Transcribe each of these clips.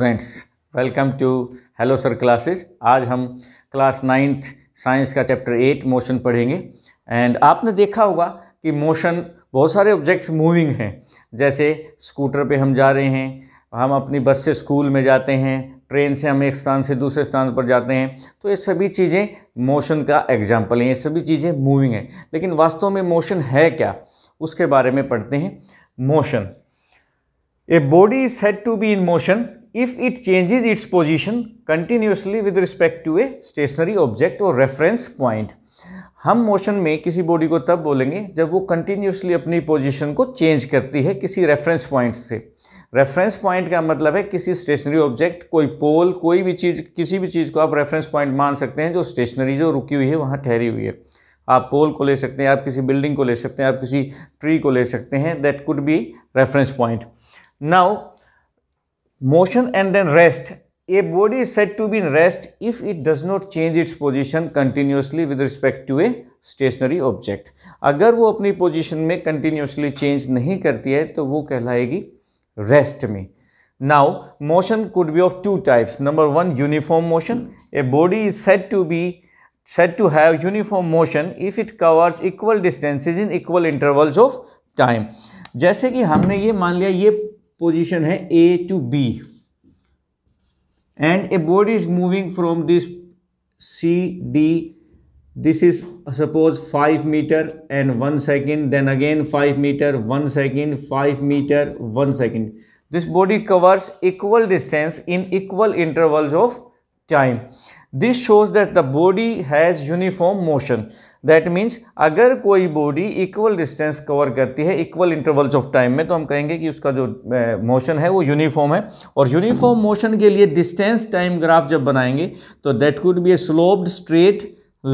Friends welcome to hello sir classes आज हम class ninth science का चैप्टर एट मोशन पढ़ेंगे एंड आपने देखा होगा कि मोशन बहुत सारे ऑब्जेक्ट्स मूविंग हैं जैसे स्कूटर पे हम जा रहे हैं हम अपनी बस से स्कूल में जाते हैं ट्रेन से हम एक स्थान से दूसरे स्थान पर जाते हैं तो ये सभी चीज़ें मोशन का एग्जाम्पल हैं ये सभी चीज़ें मूविंग हैं लेकिन वास्तव में मोशन है क्या उसके बारे में पढ़ते हैं motion a body is set to be in motion if it changes its position continuously with respect to a stationary object or reference point. हम मोशन में किसी बॉडी को तब बोलेंगे जब वो कंटिन्यूसली अपनी पोजीशन को चेंज करती है किसी रेफरेंस पॉइंट से रेफरेंस पॉइंट का मतलब है किसी स्टेशनरी ऑब्जेक्ट कोई पोल कोई भी चीज़ किसी भी चीज़ को आप रेफरेंस पॉइंट मान सकते हैं जो स्टेशनरी जो रुकी हुई है वहाँ ठहरी हुई है आप पोल को ले सकते हैं आप किसी बिल्डिंग को ले सकते हैं आप किसी ट्री को ले सकते हैं that could be reference point now motion and then rest a body is said to be in rest if it does not change its position continuously with respect to a stationary object अगर वो अपनी position में continuously change नहीं करती है तो वो कहलाएगी रेस्ट में now motion could be of two types number one uniform motion a body is said to be said to have uniform motion if it covers equal distances in equal intervals of time जैसे कि हमने ये मान लिया ये position A to B, and a body is moving from this C D. this is uh, suppose 5 meter and 1 second then again 5 meter 1 second 5 meter 1 second this body covers equal distance in equal intervals of time this shows that the body has uniform motion that means अगर कोई body equal distance cover करती है equal intervals of time में तो हम कहेंगे कि उसका जो मोशन है वो यूनिफॉर्म है और यूनिफॉर्म मोशन के लिए डिस्टेंस टाइम ग्राफ जब बनाएंगे तो that could be a sloped straight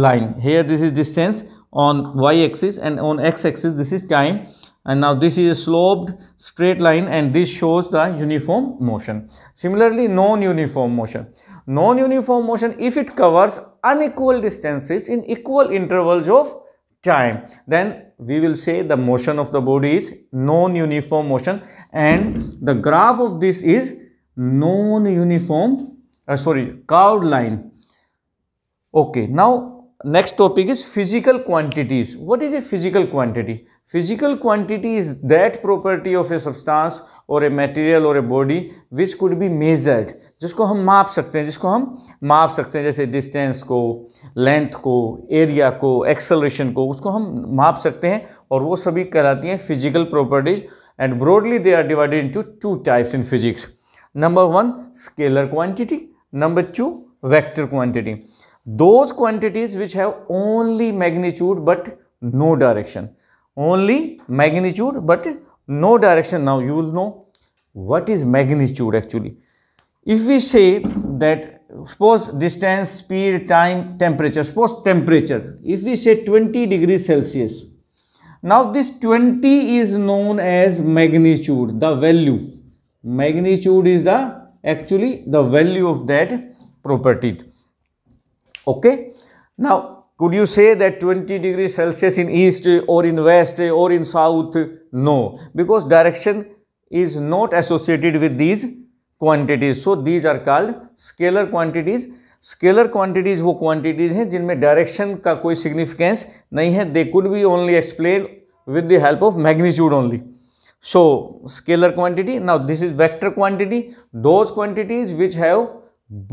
line here this is distance on Y axis and on X axis this is time and now this is a sloped straight line and this shows the uniform motion. Similarly, non-uniform motion. Non-uniform motion if it covers unequal distances in equal intervals of time then we will say the motion of the body is non-uniform motion and the graph of this is non-uniform uh, sorry curved line. Okay, now next topic is physical quantities what is a physical quantity physical quantity is that property of a substance or a material or a body which could be measured जिसको हम माप सकते हैं जिसको हम माप सकते हैं जैसे डिस्टेंस को लेंथ को एरिया को एक्सलेशन को उसको हम माप सकते हैं और वो सभी कहलाती हैं physical properties and broadly they are divided into two types in physics number one scalar quantity number two vector quantity those quantities which have only magnitude but no direction only magnitude but no direction now you will know what is magnitude actually if we say that suppose distance speed time temperature suppose temperature if we say 20 degrees celsius now this 20 is known as magnitude the value magnitude is the actually the value of that property Okay. Now, could you say that 20 degrees Celsius in east or in west or in south? No, because direction is not associated with these quantities. So, these are called scalar quantities. Scalar quantities वो quantities हैं जिनमें direction का कोई significance नहीं है they could be only explain with the help of magnitude only so scalar quantity now this is vector quantity those quantities which have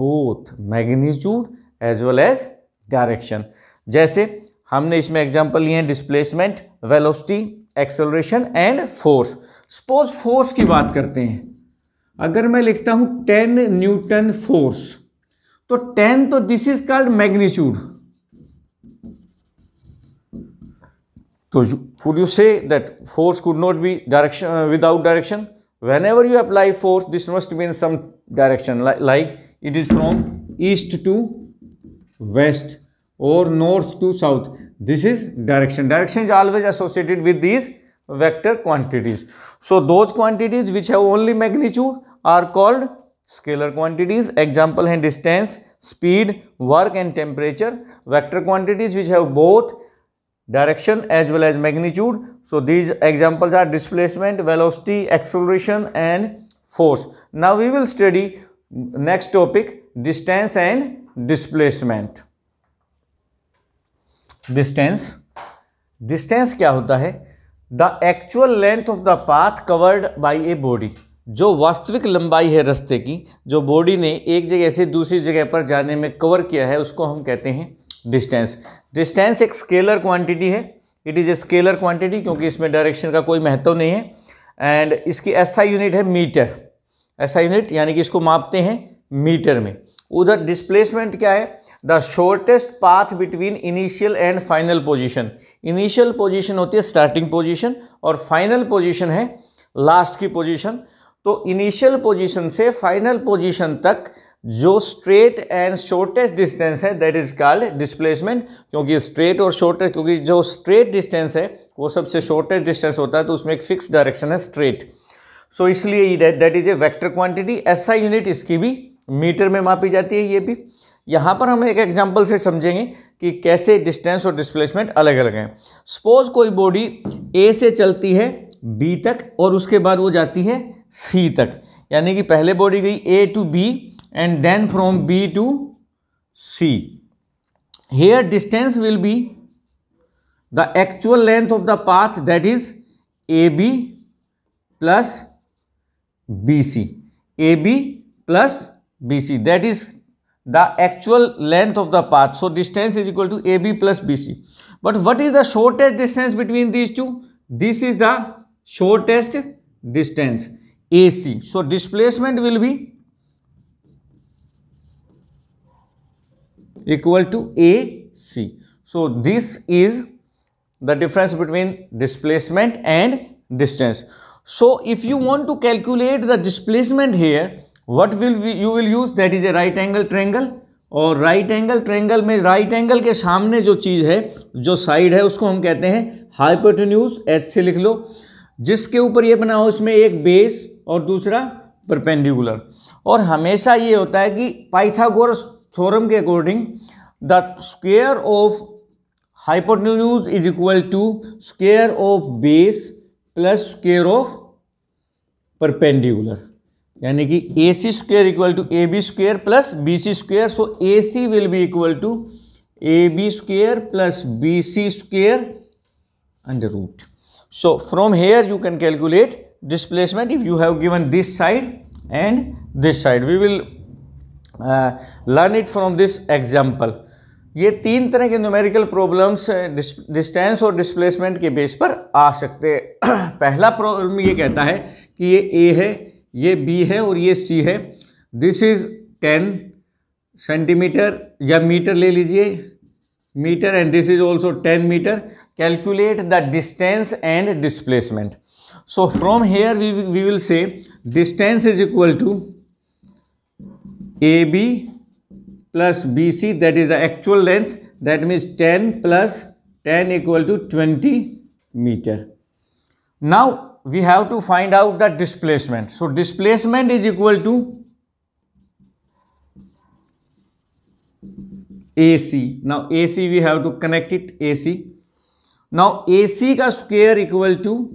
both magnitude as well as direction जैसे हमने इसमें example लिए हैं displacement velocity acceleration and force suppose force की बात करते हैं अगर मैं लिखता हूं टेन न्यूटन फोर्स तो टेन तो दिस इज कॉल्ड मैग्नीच्यूड तो could you say that force could not be direction without direction whenever you apply force this must be in some direction like it is from east to west or north to south. This is direction. Direction is always associated with these vector quantities. So, those quantities which have only magnitude are called scalar quantities. Example and distance, speed, work and temperature. Vector quantities which have both direction as well as magnitude. So, these examples are displacement, velocity, acceleration and force. Now, we will study next topic distance and displacement distance distance क्या होता है the actual length of the path covered by a body जो वास्तविक लंबाई है रास्ते की जो बॉडी ने एक जगह से दूसरी जगह पर जाने में कवर किया है उसको हम कहते हैं डिस्टेंस डिस्टेंस एक स्केलर क्वांटिटी है it is a scalar quantity क्योंकि इसमें डायरेक्शन का कोई महत्व नहीं है एंड इसकी ऐसा यूनिट है मीटर ऐसा यूनिट यानी कि इसको मापते हैं मीटर में उधर डिस्प्लेसमेंट क्या है the shortest path between initial and final position initial position होती है स्टार्टिंग पोजिशन और फाइनल पोजिशन है लास्ट की पोजिशन तो इनिशियल पोजिशन से फाइनल पोजिशन तक जो स्ट्रेट एंड शॉर्टेस्ट डिस्टेंस है दैट इज कॉल्ड डिस्प्लेसमेंट क्योंकि स्ट्रेट और शॉर्टेस्ट क्योंकि जो स्ट्रेट डिस्टेंस है वो सबसे शॉर्टेस्ट डिस्टेंस होता है तो उसमें एक फिक्स डायरेक्शन है स्ट्रेट सो so, इसलिए that is a vector quantity SI unit इसकी भी मीटर में मापी जाती है ये भी यहाँ पर हम एक एग्जाम्पल से समझेंगे कि कैसे डिस्टेंस और डिस्प्लेसमेंट अलग अलग हैं सपोज कोई बॉडी ए से चलती है बी तक और उसके बाद वो जाती है सी तक यानी कि पहले बॉडी गई A to B and then from B to C here distance will be the actual length of the path that is A B plus B C A B plus BC. That is the actual length of the path. So distance is equal to AB plus BC. But what is the shortest distance between these two? This is the shortest distance AC. So displacement will be equal to AC. So this is the difference between displacement and distance. So if you want to calculate the displacement here, what will you will use that is a right angle triangle or right angle triangle में right angle के सामने जो चीज़ है जो side है उसको हम कहते हैं हाइपोटन्यूज एच से लिख लो जिसके ऊपर ये बना हो इसमें एक बेस और दूसरा परपेंडिकुलर और हमेशा ये होता है कि पाइथागोरस थ्योरम के according the square of hypotenuse is equal to square of base plus square of perpendicular यानी कि A C square equal to A B square plus B C square so A C will be equal to A B square plus B C square under root so from here you can calculate displacement if you have given this side and this side we will learn it from this example ये तीन तरह के numerical problems distance और displacement के base पर आ सकते हैं पहला प्रॉब्लम ये कहता है कि ये ए है ये बी है और ये सी है दिस इज़ टेन सेंटीमीटर या मीटर ले लीजिए metre and this is also ten metre calculate the distance and displacement so from here we will say distance is equal to A B plus B C that is the actual length that means ten plus ten equal to twenty metre now we have to find out the displacement. So displacement is equal to AC. Now AC we have to connect it AC. Now AC का square equal to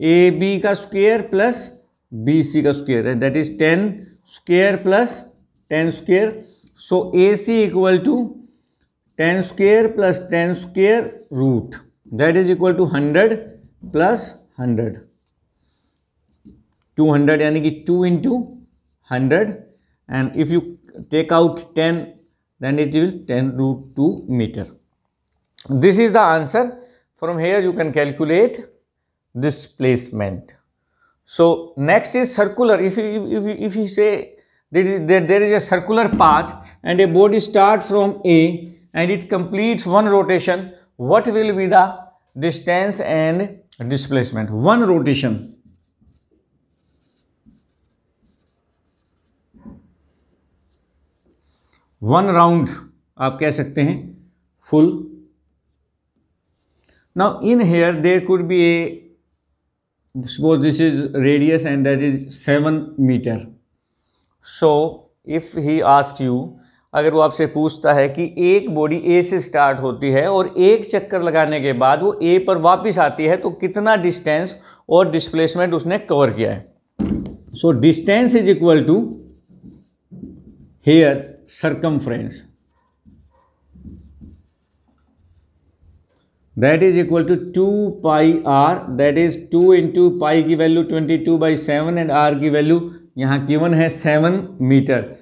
AB का square plus BC का square and that is 10 square plus 10 square. So AC equal to 10 square plus 10 square root that is equal to 100 plus 100. 200 यानी 2 into 100 and if you take out 10 then it will 10 root 2 meter. This is the answer. From here you can calculate displacement. So next is circular. If you, if if you say there is, there, there is a circular path and a body starts from A and it completes one rotation, what will be the distance and displacement? One rotation one round आप कह सकते हैं full now in here there could be a suppose this is radius and that is seven metre so if he ask you अगर वो आपसे पूछता है कि एक बॉडी ए से स्टार्ट होती है और एक चक्कर लगाने के बाद वो ए पर वापस आती है तो कितना डिस्टेंस और डिस्प्लेसमेंट उसने कवर किया है so distance is equal to here circum circumference that is equal to 2 pi r that is 2 into pi की value twenty two by seven and R की वैल्यू यहाँ गिवन है 7 metre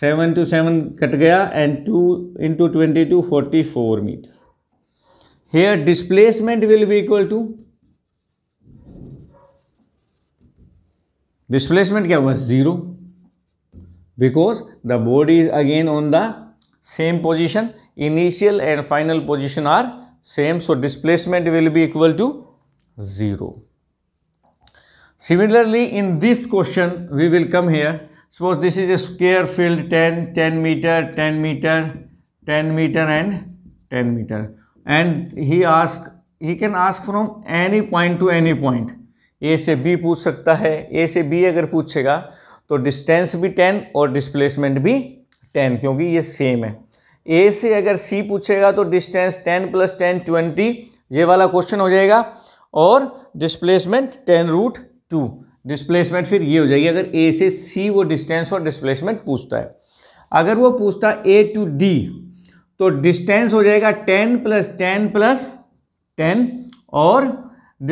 seven to seven cut गया and 2 into twenty two forty four metre here displacement will be equal to displacement क्या हुआ zero because the body is again on the same position initial and final position are same so displacement will be equal to 0 similarly in this question we will come here suppose this is a square field 10 10 meter 10 meter 10 meter and 10 meter and he ask he can ask from any point to any point A से B पूछ सकता है ए से B अगर पूछेगा तो distance भी ten और डिस्प्लेसमेंट भी टेन क्योंकि ये सेम है ए से अगर सी पूछेगा तो distance ten plus ten twenty ये वाला क्वेश्चन हो जाएगा और displacement ten root two displacement फिर ये हो जाएगी अगर ए से सी वो डिस्टेंस और डिस्प्लेसमेंट पूछता है अगर वो पूछता ए टू डी तो डिस्टेंस हो जाएगा ten plus ten plus ten और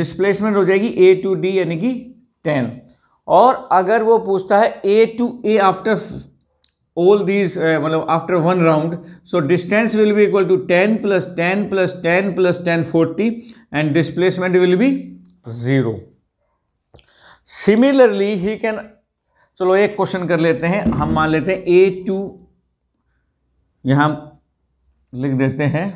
डिस्प्लेसमेंट हो जाएगी ए टू डी यानी कि टेन और अगर वो पूछता है A to A after all these मतलब after one round so distance will be equal to ten plus ten plus ten plus ten forty and displacement will be zero similarly he can चलो एक question कर लेते हैं हम मान लेते हैं ए टू यहां लिख देते हैं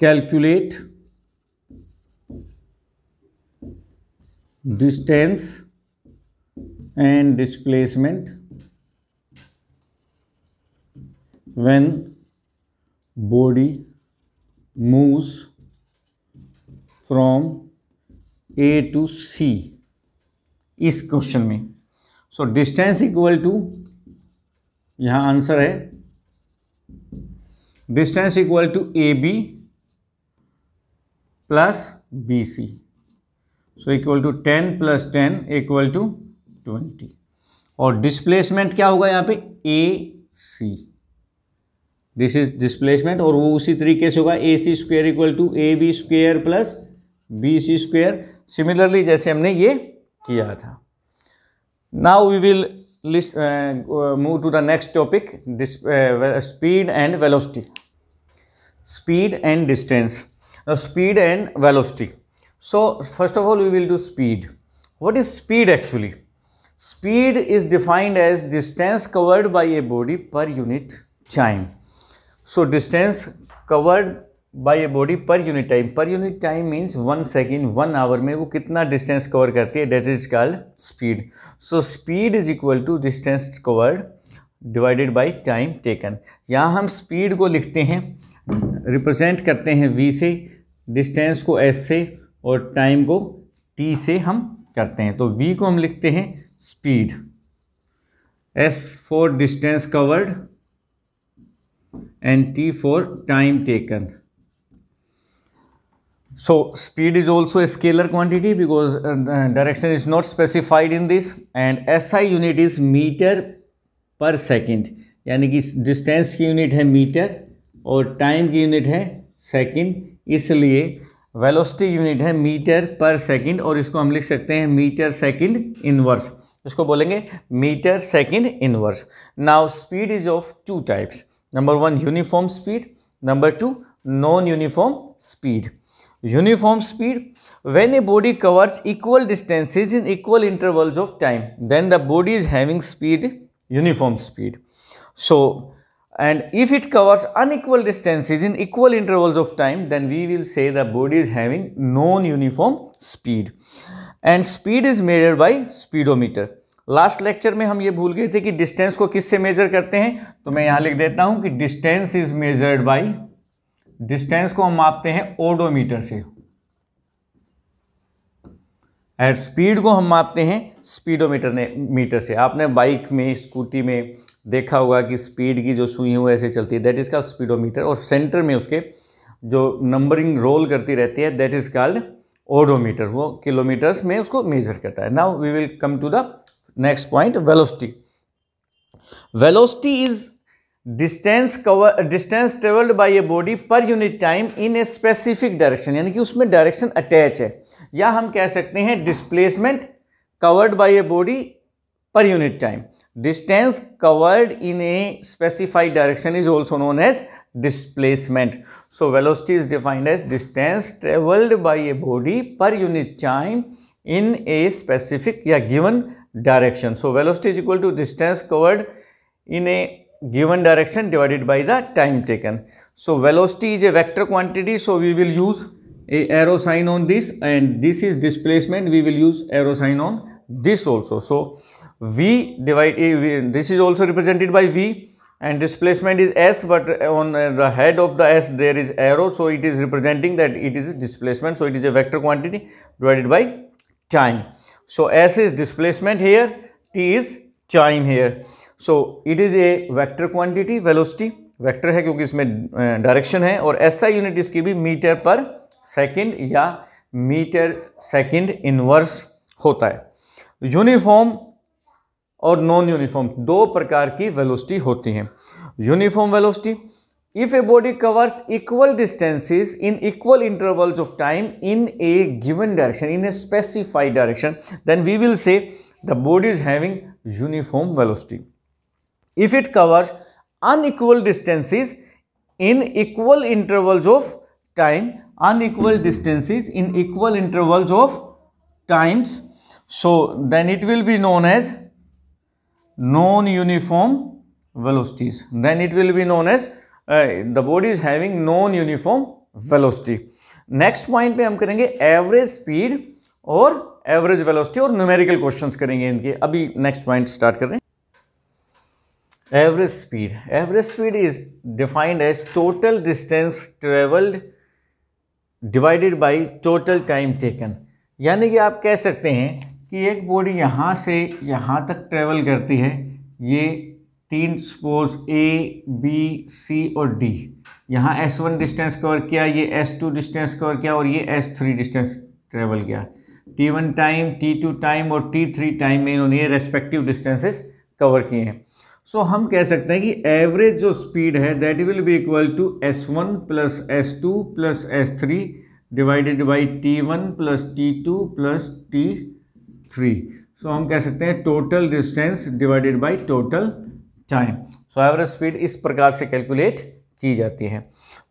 calculate distance and displacement when body moves from A to C इस क्वेश्चन में सो डिस्टेंस इक्वल टू यहाँ आंसर है distance equal to A B plus B C so equal to ten plus ten equal to twenty और displacement क्या होगा यहाँ पे A C this is displacement और वो उसी तरीके से होगा A C square equal to A B square plus B C square similarly जैसे हमने ये किया था now we will list, uh, move to the next topic this, uh, speed and velocity now speed and velocity so first of all we will do speed what is speed actually speed is defined as distance covered by a body per unit time so distance covered by a body per unit time per unit time means one second one hour में वो कितना distance cover करती है that is called speed so speed is equal to distance covered divided by time taken यहाँ हम speed को लिखते हैं रिप्रेजेंट करते हैं वी से डिस्टेंस को एस से और टाइम को टी से हम करते हैं तो वी को हम लिखते हैं speed S for distance covered and T for time taken so speed is also scalar quantity because direction is not specified in this and S I unit is metre per second यानी कि distance की unit है metre और time की unit है second इसलिए velocity unit है metre per second और इसको हम लिख सकते हैं मीटर सेकंड इनवर्स इसको बोलेंगे metre second inverse now speed is of two types number one uniform speed number two non uniform speed uniform speed when a body covers equal distances in equal intervals of time then the body is having speed uniform speed so and if it covers unequal distances in equal intervals of time then we will say the body is having non-uniform speed and speed is measured by speedometer last lecture में हम ये भूल गए थे कि distance को किससे major करते हैं तो मैं यहां लिख देता हूं कि distance is measured by distance को हम मापते हैं ओडोमीटर से एंड स्पीड को हम मापते हैं स्पीडोमीटर ने मीटर से आपने बाइक में स्कूटी में देखा होगा कि स्पीड की जो सुई है वो ऐसे चलती है दैट इज़ कॉल्ड स्पीडोमीटर और सेंटर में उसके जो नंबरिंग रोल करती रहती है दैट इज़ कॉल्ड ओडोमीटर वो किलोमीटर्स में उसको मेजर करता है now we will come to the next point velocity velocity is distance cover distance travelled by a body per unit time in a specific direction यानी कि उसमें direction attach है या हम कह सकते हैं displacement covered by a body per unit time distance covered in a specified direction is also known as displacement. So, velocity is defined as distance traveled by a body per unit time in a specific yeah, given direction. So, velocity is equal to distance covered in a given direction divided by the time taken. So, velocity is a vector quantity. So, we will use a arrow sign on this and this is displacement. We will use arrow sign on this also. So, v divide this is also represented by v and displacement is s but on the head of the s there is arrow so it is representing that it is displacement so it is a vector quantity divided by time so s is displacement here t is time here so it is a vector quantity velocity vector है क्योंकि इसमें direction है और SI unit इसकी भी metre per second या metre second inverse होता है यूनिफॉर्म और नॉन यूनिफॉर्म दो प्रकार की वेलोसिटी होती हैं uniform velocity if a body covers equal distances in equal intervals of time in a given direction in a specified direction then we will say the body is having uniform velocity if it covers unequal in equal intervals of time unequal distances in equal intervals of times so then it will be known as non-uniform velocities then it will be known as uh, the body is having non-uniform velocity next point पे हम करेंगे average speed और average velocity और numerical questions करेंगे इनके अभी next point start कर रहे हैं average speed average speed is defined as total distance travelled divided by total time taken यानी कि आप कह सकते हैं कि एक बॉडी यहाँ से यहाँ तक ट्रेवल करती है ये तीन स्पोज ए बी सी और डी यहाँ एस वन डिस्टेंस कवर किया ये एस टू डिस्टेंस कवर किया और ये एस थ्री डिस्टेंस ट्रेवल किया T one time T two time और टी थ्री टाइम में इन्होंने ये रेस्पेक्टिव डिस्टेंसेस कवर किए हैं सो हम कह सकते हैं कि एवरेज जो स्पीड है that will be equal to S one plus S two plus S three divided by T one plus T two plus T three so हम कह सकते हैं total distance divided by total time so average speed इस प्रकार से calculate की जाती है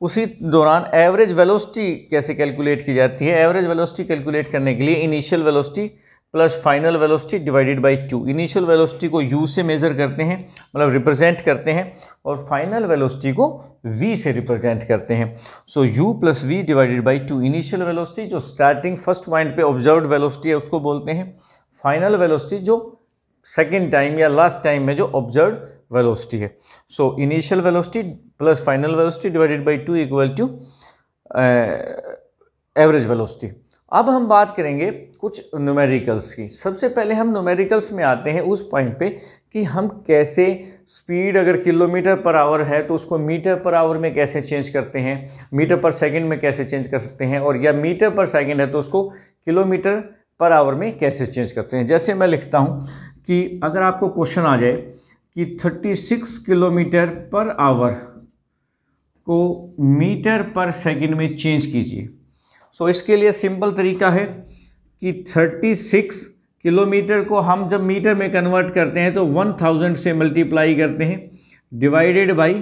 उसी दौरान एवरेज वेलोसिटी कैसे कैलकुलेट की जाती है एवरेज वेलोसिटी कैलकुलेट करने के लिए initial velocity plus final velocity divided by two initial velocity को यू से मेज़र करते हैं मतलब रिप्रेजेंट करते हैं और फाइनल वेलोसिटी को वी से रिप्रेजेंट करते हैं so U plus V divided by two initial velocity जो स्टार्टिंग फर्स्ट पॉइंट पे ऑब्जर्व वेलोसिटी है उसको बोलते हैं फाइनल वेलोसिटी जो सेकेंड टाइम या लास्ट टाइम में जो ऑब्जर्व वेलोसिटी है so initial velocity plus final velocity divided by two equal to average velocity अब हम बात करेंगे कुछ न्यूमेरिकल्स की सबसे पहले हम न्यूमेरिकल्स में आते हैं उस पॉइंट पे कि हम कैसे स्पीड अगर किलोमीटर पर आवर है तो उसको मीटर पर आवर में कैसे चेंज करते हैं मीटर पर सेकंड में कैसे चेंज कर सकते हैं और या मीटर पर सेकंड है तो उसको किलोमीटर पर आवर में कैसे चेंज करते हैं जैसे मैं लिखता हूँ कि अगर आपको क्वेश्चन आ जाए कि थर्टी किलोमीटर पर आवर को मीटर पर सेकेंड में चेंज कीजिए सो इसके लिए सिंपल तरीका है कि 36 किलोमीटर को हम जब मीटर में कन्वर्ट करते हैं तो 1000 से मल्टीप्लाई करते हैं divided by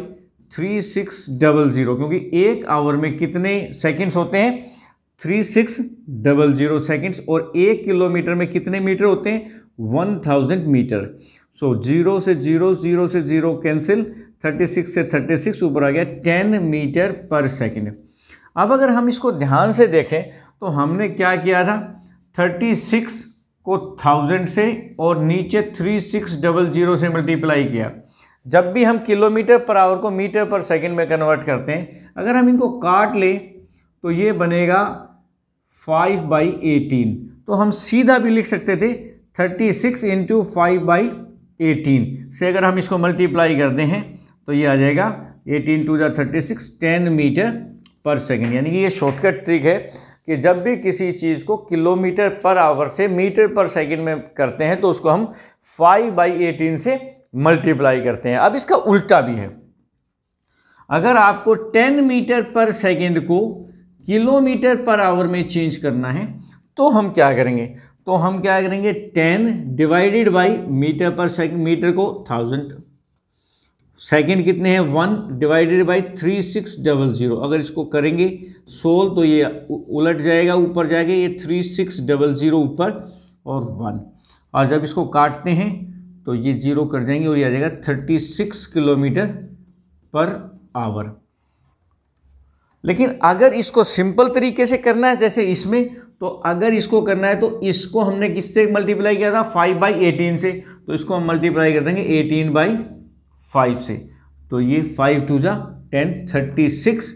three six double zero क्योंकि एक आवर में कितने सेकंड्स होते हैं three six double zero seconds और एक किलोमीटर में कितने मीटर होते हैं one thousand metre so zero से जीरो जीरो से जीरो कैंसिल थर्टी सिक्स से थर्टी सिक्स ऊपर आ गया टेन मीटर पर सेकेंड अब अगर हम इसको ध्यान से देखें तो हमने क्या किया था थर्टी सिक्स को थाउजेंड से और नीचे थ्री सिक्स डबल जीरो से मल्टीप्लाई किया जब भी हम किलोमीटर पर आवर को मीटर पर सेकंड में कन्वर्ट करते हैं अगर हम इनको काट लें तो ये बनेगा फाइव बाई एटीन तो हम सीधा भी लिख सकते थे thirty six into five by eighteen से अगर हम इसको मल्टीप्लाई करते हैं तो ये आ जाएगा एटीन टू जो thirty six ten metre per second यानी कि ये शॉर्टकट ट्रिक है कि जब भी किसी चीज़ को किलोमीटर पर आवर से मीटर पर सेकेंड में करते हैं तो उसको हम फाइव बाई एटीन से मल्टीप्लाई करते हैं अब इसका उल्टा भी है अगर आपको टेन मीटर पर सेकेंड को किलोमीटर पर आवर में चेंज करना है तो हम क्या करेंगे तो हम क्या करेंगे ten divided by metre per second metre को थाउजेंड सेकेंड कितने हैं one divided by three six double zero अगर इसको करेंगे सोल तो ये उलट जाएगा ऊपर जाएगा ये थ्री सिक्स डबल ज़ीरो ऊपर और वन और जब इसको काटते हैं तो ये जीरो कर जाएंगे और ये आ जाएगा thirty six kilometre per hour लेकिन अगर इसको सिंपल तरीके से करना है जैसे इसमें तो अगर इसको करना है तो इसको हमने किससे मल्टीप्लाई किया था फाइव बाई एटीन से तो इसको हम मल्टीप्लाई कर देंगे एटीन बाई फाइव से तो ये फाइव टू जा ten thirty six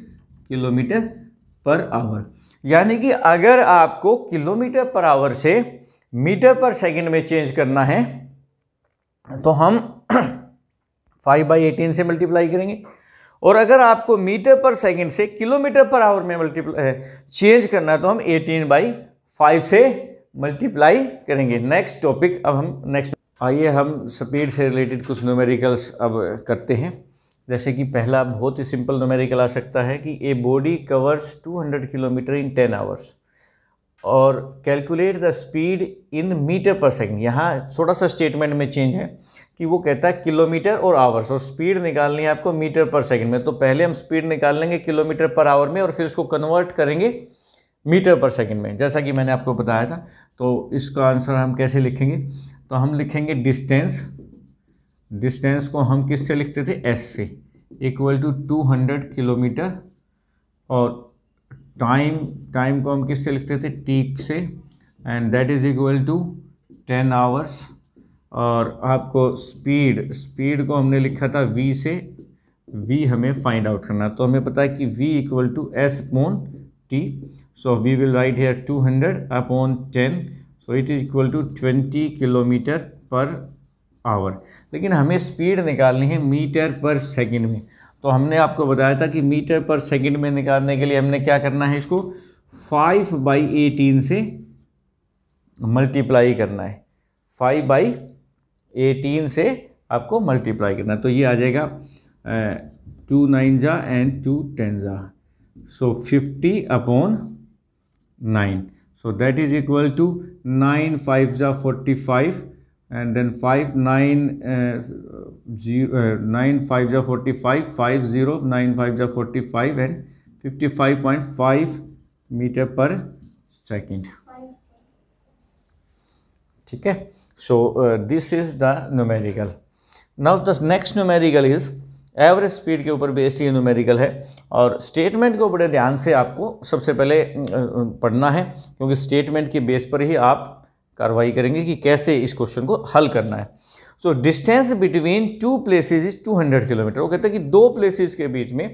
kilometre per hour यानी कि अगर आपको किलोमीटर पर आवर से मीटर पर सेकंड में चेंज करना है तो हम फाइव बाई एटीन से मल्टीप्लाई करेंगे और अगर आपको मीटर पर सेकंड से किलोमीटर पर आवर में मल्टीप्लाई चेंज करना है तो हम एटीन बाई फाइव से मल्टीप्लाई करेंगे नेक्स्ट टॉपिक अब हम नेक्स्ट आइए हम स्पीड से रिलेटेड कुछ नोमेरिकल्स अब करते हैं जैसे कि पहला बहुत ही सिंपल नोमेरिकल आ सकता है कि a body covers 200 kilometre in 10 hours और calculate the speed in metre per second यहाँ थोड़ा सा स्टेटमेंट में चेंज है कि वो कहता है किलोमीटर और आवर्स और स्पीड निकालनी है आपको मीटर पर सेकंड में तो पहले हम स्पीड निकाल लेंगे किलोमीटर पर आवर में और फिर उसको कन्वर्ट करेंगे मीटर पर सेकंड में जैसा कि मैंने आपको बताया था तो इसका आंसर हम कैसे लिखेंगे तो हम लिखेंगे डिस्टेंस डिस्टेंस को हम किस से लिखते थे एस से equal to two hundred kilometre और टाइम टाइम को हम किस से लिखते थे टी से and that is equal to ten hours और आपको स्पीड स्पीड को हमने लिखा था वी से v हमें फाइंड आउट करना तो हमें पता है कि v equal to S upon T so we will write here two hundred upon ten so it is equal to twenty kilometre per hour लेकिन हमें स्पीड निकालनी है मीटर पर सेकंड में तो हमने आपको बताया था कि मीटर पर सेकंड में निकालने के लिए हमने क्या करना है इसको फाइव बाई एटीन से मल्टीप्लाई करना है फाइव बाई एटीन से आपको मल्टीप्लाई करना है तो ये आ जाएगा टू नाइन जा एंड टू टेन जा so fifty upon nine So that is equal to 9 5 are 45 and then 5 9 uh, zero, uh, are 45 5 0 9 5 are 45 and 55.5 meter per second. Okay. So uh, this is the numerical. Now the next numerical is average speed के ऊपर based ये numerical है और statement को बड़े ध्यान से आपको सबसे पहले पढ़ना है क्योंकि स्टेटमेंट के बेस पर ही आप कार्रवाई करेंगे कि कैसे इस क्वेश्चन को हल करना है so distance between two places is 200 kilometre वो कहते हैं कि दो प्लेसेज के बीच में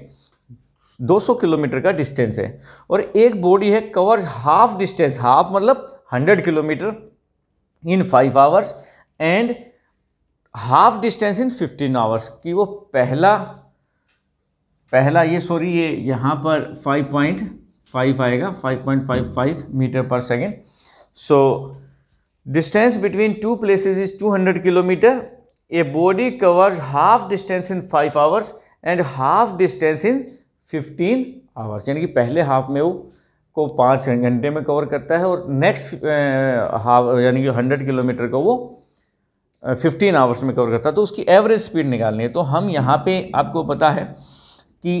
200 किलोमीटर का डिस्टेंस है और एक बॉडी है कवर्स हाफ डिस्टेंस हाफ मतलब 100 kilometre in five hours and half distance in fifteen hours कि वो पहला पहला ये सॉरी ये यहाँ पर फाइव पॉइंट फाइव आएगा five point five five metre per second so distance between two places is two hundred kilometre a body covers half distance in five hours and half distance in fifteen hours यानी कि पहले half में वो को पाँच घंटे में cover करता है और नेक्स्ट हाफ यानी कि हंड्रेड किलोमीटर का वो फिफ्टीन आवर्स में कवर करता है तो उसकी एवरेज स्पीड निकालनी है तो हम यहाँ पे आपको पता है कि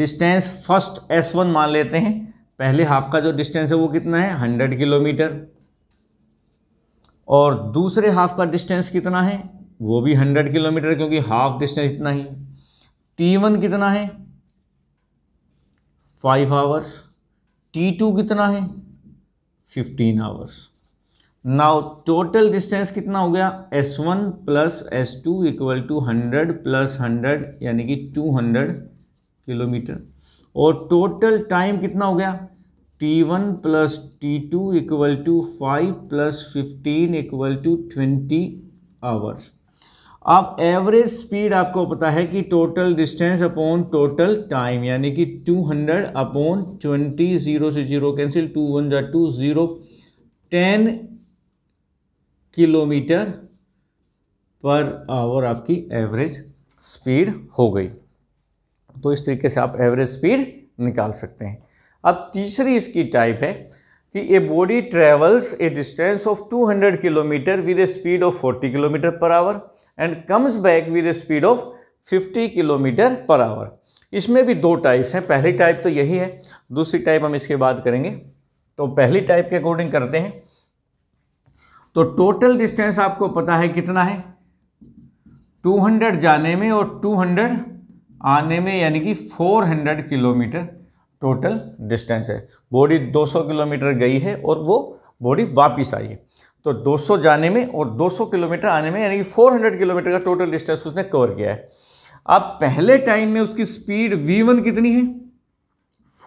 डिस्टेंस फर्स्ट एस वन मान लेते हैं पहले हाफ का जो डिस्टेंस है वो कितना है हंड्रेड किलोमीटर और दूसरे हाफ का डिस्टेंस कितना है वो भी हंड्रेड किलोमीटर क्योंकि हाफ डिस्टेंस इतना ही टी वन कितना है फाइव आवर्स टी टू कितना है fifteen hours now total distance कितना हो गया s one plus S two equal to hundred plus hundred यानी कि टू हंड्रेड किलोमीटर और टोटल टाइम कितना हो गया t one plus T two equal to five plus fifteen equal to twenty hours अब एवरेज स्पीड आपको पता है कि total distance upon total time यानी कि two hundred upon twenty zero से जीरो कैंसिल टू वन जा two zero ten kilometre per hour आपकी एवरेज स्पीड हो गई तो इस तरीके से आप एवरेज स्पीड निकाल सकते हैं अब तीसरी इसकी टाइप है कि a body travels a distance of 200 kilometre with a speed of 40 kilometre per hour and comes back with a speed of 50 kilometre per hour इसमें भी दो टाइप्स हैं पहली टाइप तो यही है दूसरी टाइप हम इसके बाद करेंगे तो पहली टाइप के अकॉर्डिंग करते हैं तो टोटल डिस्टेंस आपको पता है कितना है 200 जाने में और 200 आने में यानी कि 400 किलोमीटर टोटल डिस्टेंस है बॉडी 200 किलोमीटर गई है और वो बॉडी वापस आई है तो 200 जाने में और 200 किलोमीटर आने में यानी कि 400 किलोमीटर का टोटल डिस्टेंस उसने कवर किया है अब पहले टाइम में उसकी स्पीड v1 कितनी है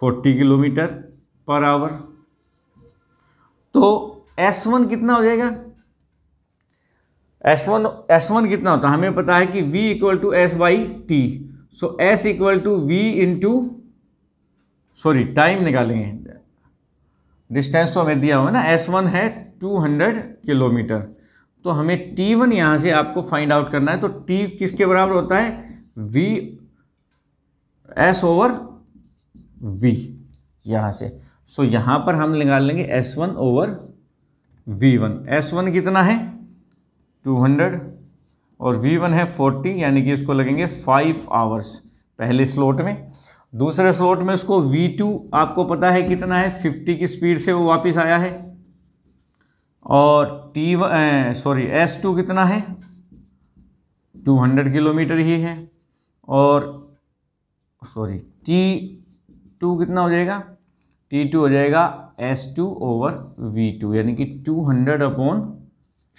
40 किलोमीटर पर आवर तो एस वन कितना हो जाएगा एस वन एस वन कितना होता है हमें पता है कि v equal to s by t so s equal to v into sorry time निकालेंगे डिस्टेंस तो हमें दिया हुआ ना एस वन है टू हंड्रेड किलोमीटर तो हमें टी वन यहाँ से आपको फाइंड आउट करना है तो टी किसके बराबर होता है वी एस ओवर वी यहाँ से सो so, यहाँ पर हम निकाल लेंगे s one over v one s one कितना है टू हंड्रेड और वी वन है फोर्टी यानी कि इसको लगेंगे फाइव आवर्स पहले स्लॉट में दूसरे स्लॉट में इसको वी टू आपको पता है कितना है फिफ्टी की स्पीड से वो वापस आया है और टी सॉरी एस टू कितना है टू हंड्रेड किलोमीटर ही है और सॉरी टी टू कितना हो जाएगा टी टू हो जाएगा s two over v two यानी कि टू हंड्रेड अपॉन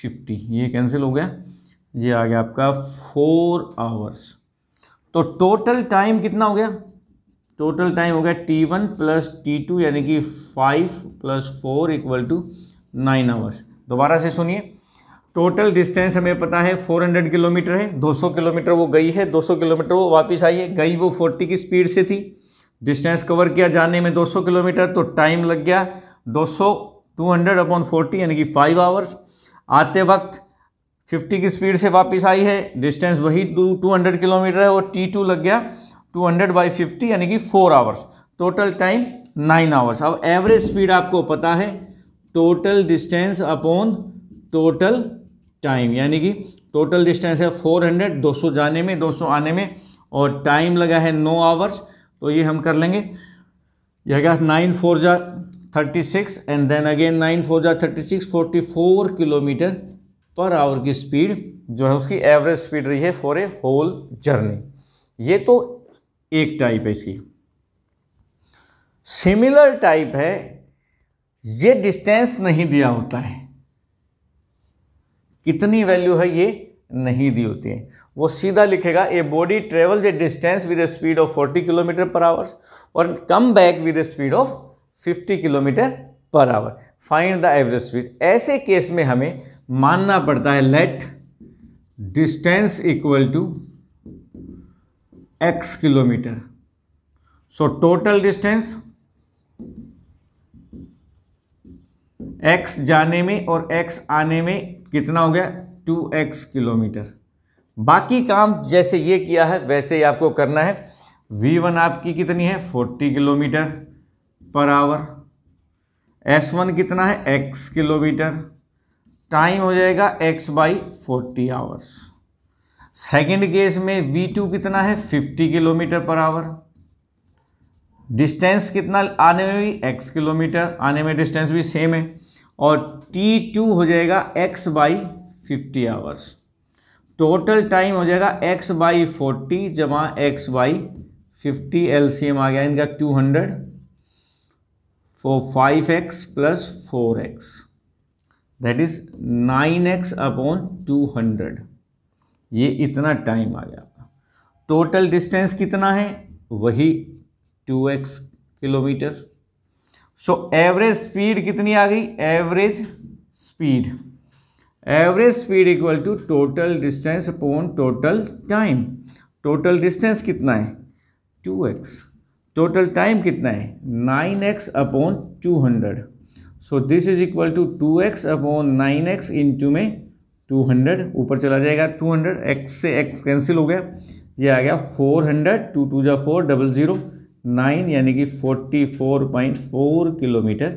फिफ्टी ये कैंसिल हो गया ये आ गया आपका फोर आवर्स तो टोटल टाइम कितना हो गया टोटल टाइम हो गया t one plus T two यानी कि five plus four equal to nine hours दोबारा से सुनिए टोटल डिस्टेंस हमें पता है 400 किलोमीटर है 200 किलोमीटर वो गई है 200 किलोमीटर वो वापस आई है गई वो 40 की स्पीड से थी डिस्टेंस कवर किया जाने में 200 किलोमीटर तो टाइम लग गया 200 200 अपॉन फोर्टी यानी कि फाइव आवर्स आते वक्त 50 की स्पीड से वापस आई है डिस्टेंस वही टू टू किलोमीटर है और टी टू लग गया 200 हंड्रेड बाई फिफ्टी यानी कि four hours total time nine hours अब एवरेज स्पीड आपको पता है total distance upon total time यानी कि टोटल डिस्टेंस है 400 200 जाने में 200 आने में और टाइम लगा है नौ आवर्स तो ये हम कर लेंगे यह गया नाइन फोर जा thirty six and then again nine four जा thirty six forty four kilometre per hour की स्पीड जो है उसकी एवरेज स्पीड रही है फॉर ए होल जर्नी ये तो एक टाइप है इसकी सिमिलर टाइप है ये डिस्टेंस नहीं दिया होता है कितनी वैल्यू है ये नहीं दी होती हैं वो सीधा लिखेगा a body travels a distance with a speed of 40 kilometre per hour और come back with a speed of 50 kilometre per hour find the average speed ऐसे केस में हमें मानना पड़ता है let distance equal to x kilometre so total distance x जाने में और एक्स आने में कितना हो गया टू एक्स किलोमीटर बाकी काम जैसे ये किया है वैसे ही आपको करना है वी वन आपकी कितनी है forty kilometre per hour s one कितना है एक्स किलोमीटर टाइम हो जाएगा x by forty hours second case में वी टू कितना है fifty kilometre per hour distance कितना आने में भी एक्स किलोमीटर आने में डिस्टेंस भी सेम है और टी टू हो जाएगा x by fifty hours total time हो जाएगा एक्स बाई फोर्टी जमा एक्स बाई फिफ्टी एल आ गया इनका two hundred four five x plus four x that is nine x upon two hundred ये इतना टाइम आ गया आपका टोटल डिस्टेंस कितना है वही two x kilometre so average speed कितनी आ गई average speed average speed equal to total distance upon total time total distance कितना है टू एक्स टोटल टाइम कितना है nine x upon two hundred so this is equal to two x upon nine x into two में two hundred ऊपर चला जाएगा two hundred x से x cancel हो गया ये आ गया फोर हंड्रेड टू टू जा फोर डबल ज़ीरो नाइन यानी कि forty four point four kilometre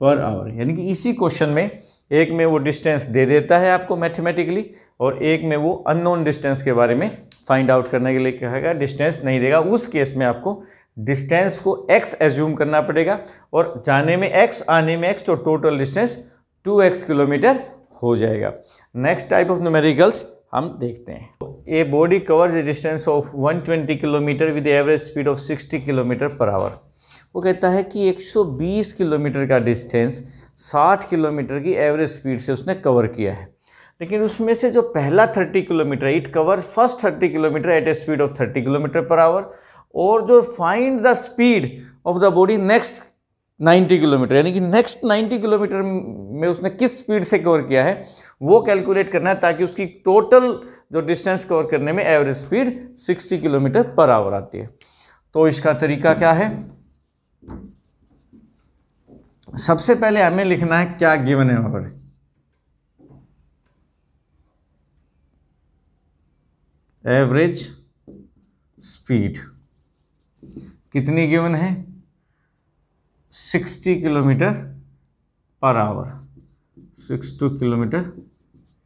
per hour यानी कि इसी क्वेश्चन में एक में वो डिस्टेंस दे देता है आपको मैथमेटिकली और एक में वो अननोन डिस्टेंस के बारे में फाइंड आउट करने के लिए कहेगा डिस्टेंस नहीं देगा उस केस में आपको डिस्टेंस को एक्स एज्यूम करना पड़ेगा और जाने में एक्स आने में एक्स तो टोटल डिस्टेंस एक्स किलोमीटर हो जाएगा नेक्स्ट टाइप ऑफ न्यूमेरिकल्स हम देखते हैं a body covers a distance of 120 kilometre with average speed of 60 kilometre per hour वो कहता है कि 120 किलोमीटर का डिस्टेंस साठ किलोमीटर की एवरेज स्पीड से उसने कवर किया है लेकिन उसमें से जो पहला thirty kilometre it cover first thirty kilometre at a speed of thirty kilometre per hour और जो find the speed of the body next 90 kilometre यानी कि नेक्स्ट 90 किलोमीटर में उसने किस स्पीड से कवर किया है वो कैलकुलेट करना है ताकि उसकी टोटल जो डिस्टेंस कवर करने में average speed 60 kilometre per hour आती है तो इसका तरीका क्या है सबसे पहले हमें लिखना है क्या गिवन है और एवरेज स्पीड कितनी गिवन है 60 kilometre per hour 62 kilometre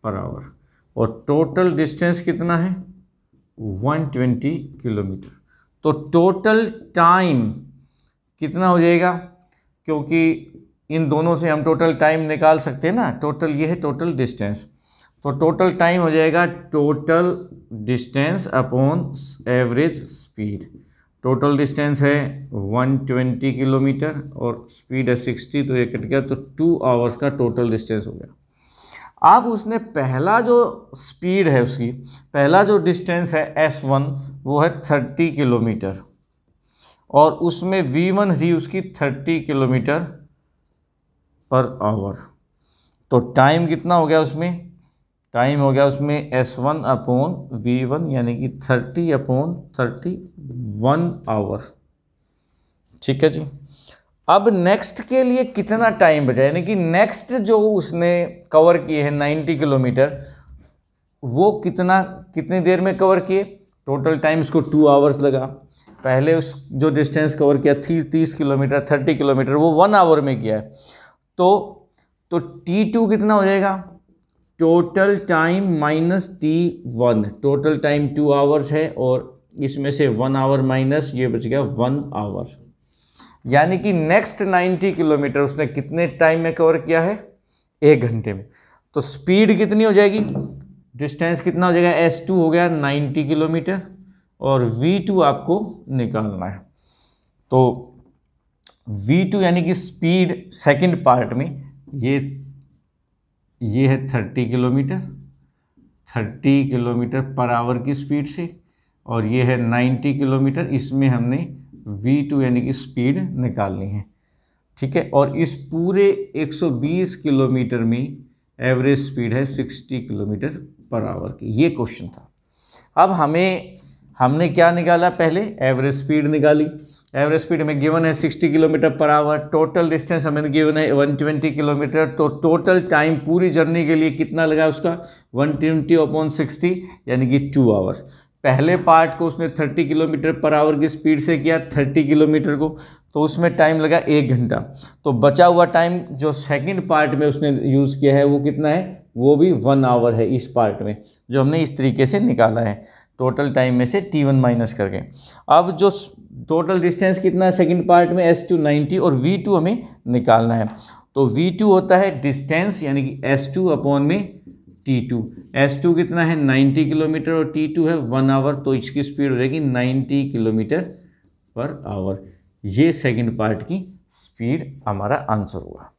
per hour और टोटल डिस्टेंस कितना है 120 किलोमीटर तो टोटल टाइम कितना हो जाएगा क्योंकि इन दोनों से हम टोटल टाइम निकाल सकते हैं ना टोटल ये है टोटल डिस्टेंस तो टोटल टाइम हो जाएगा total distance upon average speed total distance है 120 किलोमीटर और स्पीड है 60 तो ये कट गया तो टू आवर्स का टोटल डिस्टेंस हो गया अब उसने पहला जो स्पीड है उसकी पहला जो डिस्टेंस है S1 वो है 30 किलोमीटर और उसमें वी वन थी उसकी थर्टी किलोमीटर पर आवर तो टाइम कितना हो गया उसमें टाइम हो गया उसमें s one upon v one यानी कि thirty upon thirty one hour ठीक है जी अब नेक्स्ट के लिए कितना टाइम बचा यानी कि नेक्स्ट जो उसने कवर किए हैं नाइन्टी किलोमीटर वो कितना कितनी देर में कवर किए टोटल टाइम इसको टू आवर्स लगा पहले उस जो डिस्टेंस कवर किया थी तीस किलोमीटर थर्टी किलोमीटर वो वन आवर में किया है तो तो टी टू कितना हो जाएगा total time minus t one total time two hours है और इसमें से वन आवर माइनस ये बच गया वन आवर यानी कि नेक्स्ट नाइन्टी किलोमीटर उसने कितने टाइम में कवर किया है एक घंटे में तो स्पीड कितनी हो जाएगी डिस्टेंस कितना हो जाएगा एस टू हो गया नाइन्टी किलोमीटर और V2 आपको निकालना है तो V2 यानी कि स्पीड सेकंड पार्ट में ये ये है 30 किलोमीटर 30 किलोमीटर पर आवर की स्पीड से और ये है 90 किलोमीटर इसमें हमने V2 यानी कि स्पीड निकालनी है ठीक है और इस पूरे 120 किलोमीटर में एवरेज स्पीड है 60 किलोमीटर पर आवर की ये क्वेश्चन था अब हमें हमने क्या निकाला पहले एवरेज स्पीड निकाली एवरेज स्पीड हमें गिवन है 60 kilometre per hour total distance हमें गिवन है 120 किलोमीटर तो टोटल टाइम पूरी जर्नी के लिए कितना लगा उसका 120 ट्वेंटी अपॉन सिक्सटी यानी कि टू आवर्स पहले पार्ट को उसने 30 किलोमीटर पर आवर की स्पीड से किया 30 किलोमीटर को तो उसमें टाइम लगा एक घंटा तो बचा हुआ टाइम जो सेकेंड पार्ट में उसने यूज़ किया है वो कितना है वो भी वन आवर है इस पार्ट में जो हमने इस तरीके से निकाला है टोटल टाइम में से टी वन माइनस करके अब जो टोटल डिस्टेंस कितना है सेकेंड पार्ट में एस टू नाइन्टी और वी टू हमें निकालना है तो वी टू होता है डिस्टेंस यानी कि एस टू अपॉन में टी टू एस टू कितना है 90 किलोमीटर और टी टू है वन आवर तो इसकी स्पीड हो जाएगी नाइन्टी किलोमीटर पर आवर ये सेकेंड पार्ट की स्पीड हमारा आंसर हुआ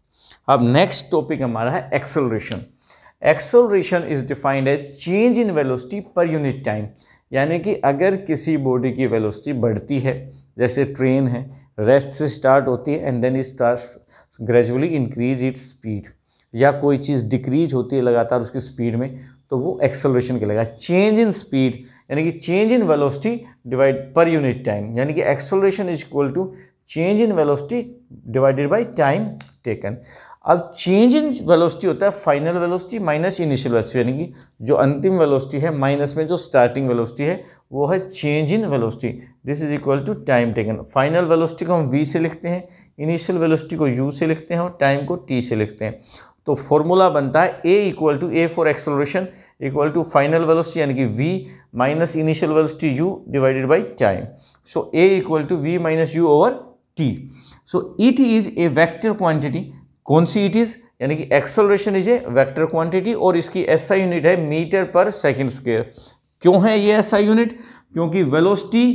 अब नेक्स्ट टॉपिक हमारा है acceleration acceleration is defined as change in velocity per unit time यानी कि अगर किसी बॉडी की वेलोसिटी बढ़ती है जैसे ट्रेन है रेस्ट से स्टार्ट होती है and then it start gradually increase its speed या कोई चीज़ डिक्रीज होती है लगातार उसकी स्पीड में तो वो एक्सेलरेशन कहलाएगा चेंज इन स्पीड यानी कि change in velocity divide per unit time यानी कि acceleration is equal to change in velocity divided by time taken अब चेंज इन वेलोसिटी होता है final velocity minus initial velocity यानी कि जो अंतिम वेलोसिटी है माइनस में जो स्टार्टिंग वेलोसिटी है वो है change in velocity this is equal to time taken final velocity को हम वी से लिखते हैं इनिशियल वेलोसिटी को यू से लिखते हैं और टाइम को टी से लिखते हैं तो फॉर्मूला बनता है a equal to a for acceleration equal to final velocity यानी कि v minus initial velocity u divided by time so a equal to v minus u over t so it is a vector quantity कौन सी it is यानी कि acceleration is a vector quantity और इसकी ऐसा unit है metre per second square क्यों है ये ऐसा यूनिट क्योंकि वेलोसिटी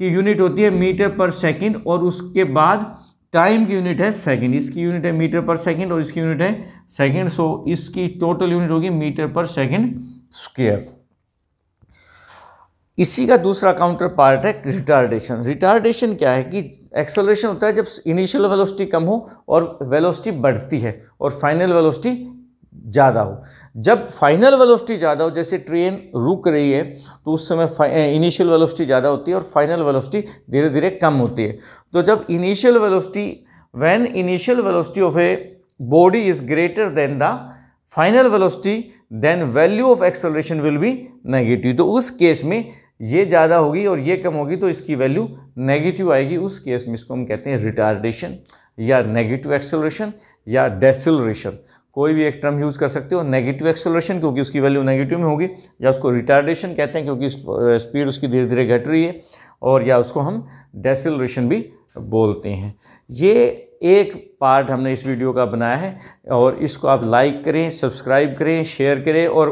की यूनिट होती है मीटर पर सेकेंड और उसके बाद टाइम की यूनिट है सेकेंड इसकी यूनिट है मीटर पर सेकेंड और इसकी यूनिट है सेकेंड सो इसकी टोटल यूनिट होगी मीटर पर सेकेंड स्क्वेयर इसी का दूसरा काउंटर पार्ट है रिटार्डेशन रिटार्डेशन क्या है कि एक्सेलरेशन होता है जब इनिशियल वेलोसिटी कम हो और वेलोसिटी बढ़ती है और फाइनल वेलोसिटी ज़्यादा हो जब फाइनल वेलोसिटी ज़्यादा हो जैसे ट्रेन रुक रही है तो उस समय इनिशियल वेलोसिटी ज़्यादा होती है और फाइनल वेलोसिटी धीरे धीरे कम होती है तो जब initial velocity when initial velocity of a body is greater than the final velocity then value of acceleration will be negative तो उस केस में ये ज़्यादा होगी और ये कम होगी तो इसकी वैल्यू नेगेटिव आएगी उस केस में इसको हम कहते हैं रिटार्डेशन या नेगेटिव एक्सेलरेशन या डेसिलरेशन कोई भी एक टर्म यूज़ कर सकते हो नेगेटिव एक्सेलरेशन क्योंकि उसकी वैल्यू नेगेटिव में होगी या उसको रिटार्डेशन कहते हैं क्योंकि स्पीड उसकी धीरे धीरे घट रही है और या उसको हम डेसिलरेशन भी बोलते हैं ये एक पार्ट हमने इस वीडियो का बनाया है और इसको आप लाइक करें सब्सक्राइब करें शेयर करें और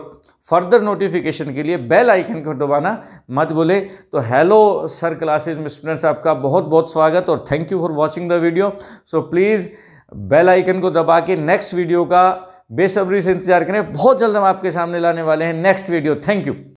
फर्दर नोटिफिकेशन के लिए बेल आइकन को दबाना मत बोले तो हेलो सर क्लासेज में स्टूडेंट्स आपका बहुत बहुत स्वागत और thank you for watching the video so please bell icon को दबा के नेक्स्ट वीडियो का बेसब्री से इंतजार करें बहुत जल्द हम आपके सामने लाने वाले हैं नेक्स्ट वीडियो थैंक यू